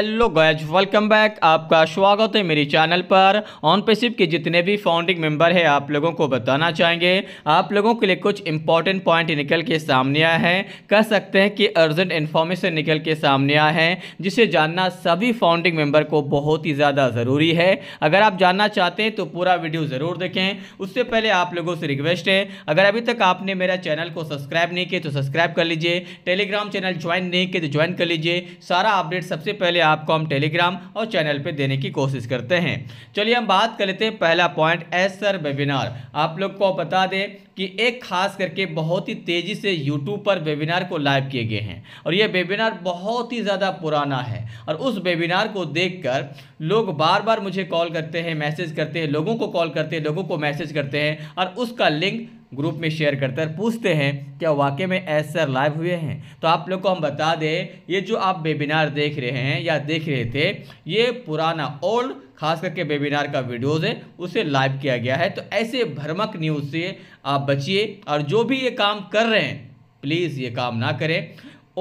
hello guys welcome back आपका स्वागत है मेरी चैनल पर ऑन पेसिप के जितने भी फाउंडिंग मेंबर हैं आप लोगों को बताना चाहेंगे आप लोगों के लिए कुछ इंपॉर्टेंट पॉइंट निकल के सामने आए हैं कह सकते हैं कि अर्जेंट इन्फॉर्मेशन निकल के सामने आए हैं जिसे जानना सभी फाउंडिंग मेंबर को बहुत ही ज़्यादा ज़रूरी है अगर आप जानना चाहते हैं तो पूरा वीडियो ज़रूर देखें उससे पहले आप लोगों से रिक्वेस्ट है अगर अभी तक आपने मेरा चैनल को सब्सक्राइब नहीं किया तो सब्सक्राइब कर लीजिए टेलीग्राम चैनल ज्वाइन नहीं किया तो ज्वाइन कर लीजिए सारा अपडेट सबसे पहले आपको हम टेलीग्राम और चैनल पे देने की कोशिश करते हैं चलिए हम बात कर लेते हैं पहला पॉइंट एस सर वेबिनार आप लोग को बता दें कि एक खास करके बहुत ही तेज़ी से यूट्यूब पर वेबिनार को लाइव किए गए हैं और यह वेबिनार बहुत ही ज़्यादा पुराना है और उस वेबिनार को कर लोग बार बार मुझे कॉल करते हैं मैसेज करते हैं लोगों को कॉल करते हैं लोगों को मैसेज करते हैं और उसका लिंक ग्रुप में शेयर करते हैं पूछते हैं क्या वाकई में ऐसे लाइव हुए हैं तो आप लोग को हम बता दें ये जो आप वेबिनार देख रहे हैं या देख रहे थे ये पुराना ओल्ड खास करके वेबिनार का वीडियोज़ है उसे लाइव किया गया है तो ऐसे भ्रमक न्यूज़ से आप बचिए और जो भी ये काम कर रहे हैं प्लीज़ ये काम ना करें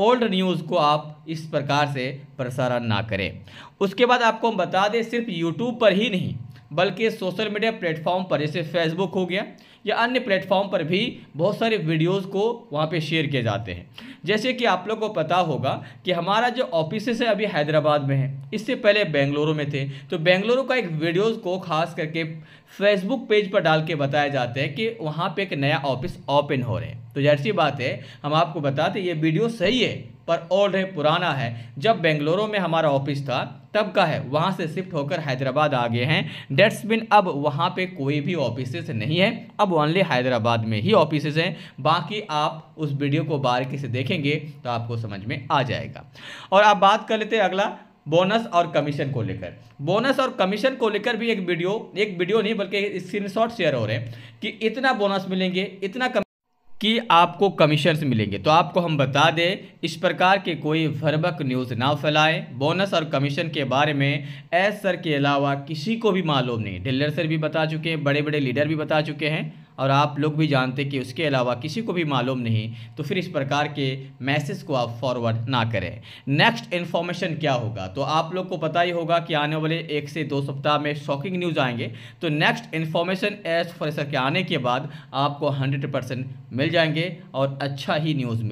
ओल्ड न्यूज़ को आप इस प्रकार से प्रसारण ना करें उसके बाद आपको हम बता दें सिर्फ यूट्यूब पर ही नहीं बल्कि सोशल मीडिया प्लेटफॉर्म पर जैसे फेसबुक हो गया या अन्य प्लेटफॉर्म पर भी बहुत सारे वीडियोस को वहाँ पे शेयर किए जाते हैं जैसे कि आप लोग को पता होगा कि हमारा जो ऑफिस है अभी हैदराबाद में है इससे पहले बेंगलुरु में थे तो बेंगलुरु का एक वीडियोस को खास करके फेसबुक पेज पर डाल के बताया जाता है कि वहाँ पर एक नया ऑफिस ओपन हो रहे हैं तो सी बात है हम आपको बताते ये वीडियो सही है पर ओल्ड है पुराना है जब बेंगलुरु में हमारा ऑफिस था तब का है वहाँ से शिफ्ट होकर हैदराबाद आ गए हैं डेट्स बिन अब वहाँ पे कोई भी ऑफिस नहीं है अब ओनली हैदराबाद में ही ऑफिस हैं बाकी आप उस वीडियो को बारीकी से देखेंगे तो आपको समझ में आ जाएगा और आप बात कर लेते हैं अगला बोनस और कमीशन को लेकर बोनस और कमीशन को लेकर भी एक वीडियो एक वीडियो नहीं बल्कि स्क्रीन शेयर हो रहे हैं कि इतना बोनस मिलेंगे इतना कम कि आपको कमीशन मिलेंगे तो आपको हम बता दें इस प्रकार के कोई भरबक न्यूज़ ना फैलाएं बोनस और कमीशन के बारे में एस सर के अलावा किसी को भी मालूम नहीं डिल्लर सर भी बता चुके हैं बड़े बड़े लीडर भी बता चुके हैं और आप लोग भी जानते कि उसके अलावा किसी को भी मालूम नहीं तो फिर इस प्रकार के मैसेज को आप फॉरवर्ड ना करें नेक्स्ट इन्फॉर्मेशन क्या होगा तो आप लोग को पता ही होगा कि आने वाले एक से दो सप्ताह में शॉकिंग न्यूज़ आएंगे तो नेक्स्ट इन्फॉर्मेशन एज फॉर के आने के बाद आपको हंड्रेड मिल जाएंगे और अच्छा ही न्यूज़ मिल